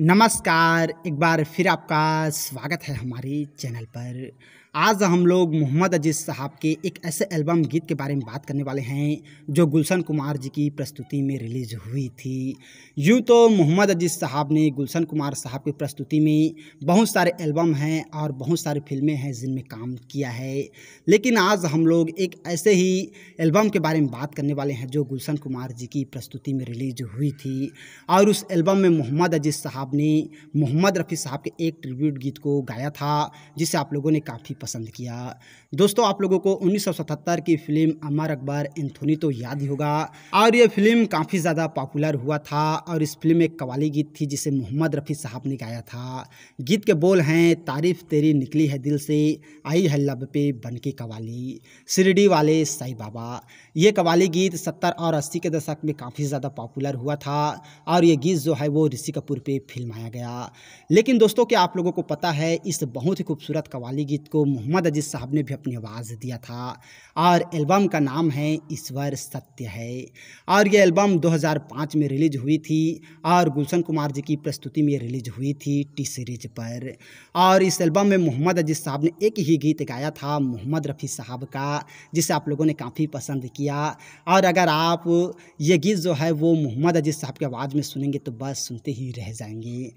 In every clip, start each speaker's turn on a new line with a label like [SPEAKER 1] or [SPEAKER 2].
[SPEAKER 1] नमस्कार एक बार फिर आपका स्वागत है हमारे चैनल पर आज हम लोग मोहम्मद अजीज़ साहब के एक ऐसे एल्बम गीत के बारे में बात करने वाले हैं जो गुलशन कुमार जी की प्रस्तुति में रिलीज़ हुई थी यूँ तो मोहम्मद अजीज़ साहब ने गुलशन कुमार साहब की प्रस्तुति में बहुत सारे एल्बम हैं और बहुत सारी फिल्में हैं जिनमें काम किया है लेकिन आज हम लोग एक ऐसे ही एल्बम के बारे में बात करने वाले हैं जो गुलशन कुमार जी की प्रस्तुति में रिलीज हुई थी और उस एल्बम में मोहम्मद अजीज़ साहब ने मोहम्मद रफ़ी साहब के एक ट्रिब्यूट गीत को गाया था जिसे आप लोगों ने काफ़ी पसंद किया दोस्तों आप लोगों को 1977 की फिल्म अमर अकबर एंथोनी तो याद ही होगा और ये फिल्म काफ़ी ज़्यादा पॉपुलर हुआ था और इस फिल्म में कवाली गीत थी जिसे मोहम्मद रफ़ी साहब ने गाया था गीत के बोल हैं तारीफ तेरी निकली है दिल से आई है लब पे बन के कवाली सिरडी वाले साई बाबा ये कवाली गीत सत्तर और अस्सी के दशक में काफ़ी ज़्यादा पॉपुलर हुआ था और ये गीत जो है वो ऋषि कपूर पे फिल्माया गया लेकिन दोस्तों क्या आप लोगों को पता है इस बहुत ही खूबसूरत कवाली गीत को मोहम्मद अजीज़ साहब ने भी अपनी आवाज़ दिया था और एल्बम का नाम है ईश्वर सत्य है और ये एल्बम 2005 में रिलीज हुई थी और गुलशन कुमार जी की प्रस्तुति में रिलीज हुई थी टी सीरीज पर और इस एल्बम में मोहम्मद अजीज़ साहब ने एक ही गीत गाया था मोहम्मद रफ़ी साहब का जिसे आप लोगों ने काफ़ी पसंद किया और अगर आप ये गीत जो है वो मोहम्मद अजीज़ साहब की आवाज़ में सुनेंगे तो बस सुनते ही रह जाएंगे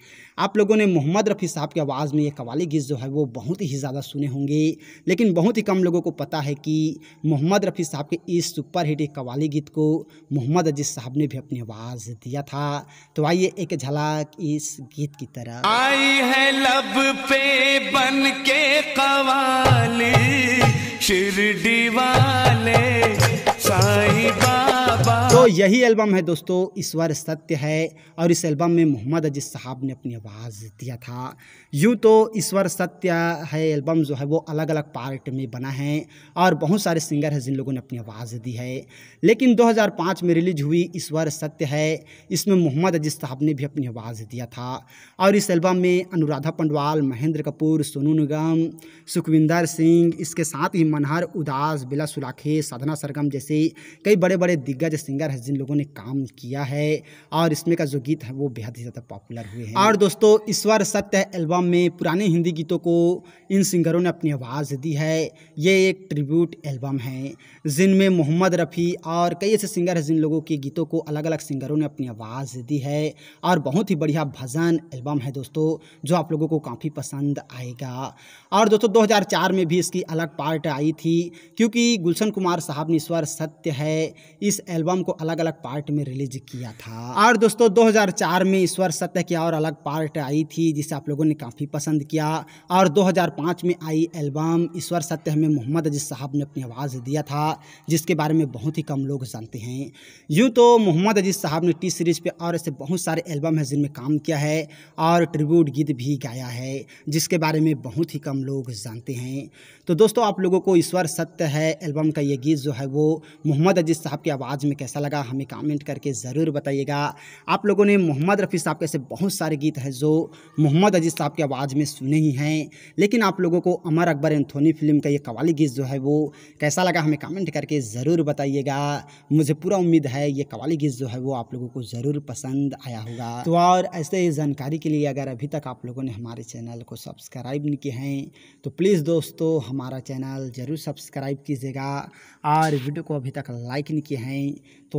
[SPEAKER 1] आप लोगों ने मोहम्मद रफ़ी साहब की आवाज़ में ये कवाली गीत जो है वो बहुत ही ज़्यादा सुने हों होंगे लेकिन बहुत ही कम लोगों को पता है कि मोहम्मद रफ़ी साहब के इस सुपरहिट एक कवाली गीत को मोहम्मद अजीज साहब ने भी अपनी आवाज़ दिया था तो आइए एक झलक इस गीत की तरह आई है लब पे बन के कवाली शिरडी वाले तो हाँ। यही एल्बम है दोस्तों ईश्वर सत्य है और इस एल्बम में मोहम्मद अजीज साहब ने अपनी आवाज़ दिया था यूँ तो ईश्वर सत्य है एल्बम जो है वो अलग अलग पार्ट में बना है और बहुत सारे सिंगर हैं जिन लोगों ने अपनी आवाज़ दी है लेकिन 2005 में रिलीज हुई ईश्वर सत्य है इसमें मोहम्मद अजीज साहब ने भी अपनी आवाज़ दिया था और इस एल्बम में अनुराधा पंडवाल महेंद्र कपूर सोनू निगम सुखविंदर सिंह इसके साथ ही मनहर उदास बिला सुलाखे साधना सरगम जैसे कई बड़े बड़े दिग्गज सिंगर लगातार जिन लोगों ने काम किया है और इसमें का जो गीत है वो बेहद ही ज़्यादा पॉपुलर हुए हैं और दोस्तों ईश्वर सत्य एल्बम में पुराने हिंदी गीतों को इन सिंगरों ने अपनी आवाज़ दी है ये एक ट्रिब्यूट एल्बम है जिनमें मोहम्मद रफ़ी और कई ऐसे सिंगर हैं जिन लोगों के गीतों को अलग अलग सिंगरों ने अपनी आवाज़ दी है और बहुत ही बढ़िया भजन एल्बम है दोस्तों जो आप लोगों को काफ़ी पसंद आएगा और दोस्तों 2004 में भी इसकी अलग पार्ट आई थी क्योंकि गुलशन कुमार साहब ने ईश्वर सत्य है इस एल्बम को अलग अलग पार्ट में रिलीज किया था और दोस्तों 2004 में ईश्वर सत्य की और अलग पार्ट आई थी जिसे आप लोगों ने काफ़ी पसंद किया और 2005 में आई एल्बम ईश्वर सत्य में मोहम्मद अजीज साहब ने अपनी आवाज़ दिया था जिसके बारे में बहुत ही कम लोग जानते हैं यूँ तो मोहम्मद अजीज साहब ने टी सीरीज़ पर और ऐसे बहुत सारे एल्बम हैं जिनमें काम किया है और ट्रिब्यूट गीत भी गाया है जिसके बारे में बहुत ही कम लोग जानते हैं तो दोस्तों आप लोगों को ईश्वर सत्य है एल्बम का ये गीत जो है वो मोहम्मद अजीज साहब की आवाज़ में कैसा लगा लगा हमें कमेंट करके ज़रूर बताइएगा आप लोगों ने मोहम्मद रफ़ी साहब के ऐसे बहुत सारे गीत हैं जो मोहम्मद अजीज़ साहब की आवाज़ में सुने ही हैं लेकिन आप लोगों को अमर अकबर एंथोनी फिल्म का ये कवाली गीत जो है वो कैसा लगा हमें कमेंट करके ज़रूर बताइएगा मुझे पूरा उम्मीद है ये कवाली गीत जो है वो आप लोगों को ज़रूर पसंद आया होगा तो और ऐसे ही जानकारी के लिए अगर अभी तक आप लोगों ने हमारे चैनल को सब्सक्राइब नहीं किए हैं तो प्लीज़ दोस्तों हमारा चैनल ज़रूर सब्सक्राइब कीजिएगा और वीडियो को अभी तक लाइक नहीं किए हैं तो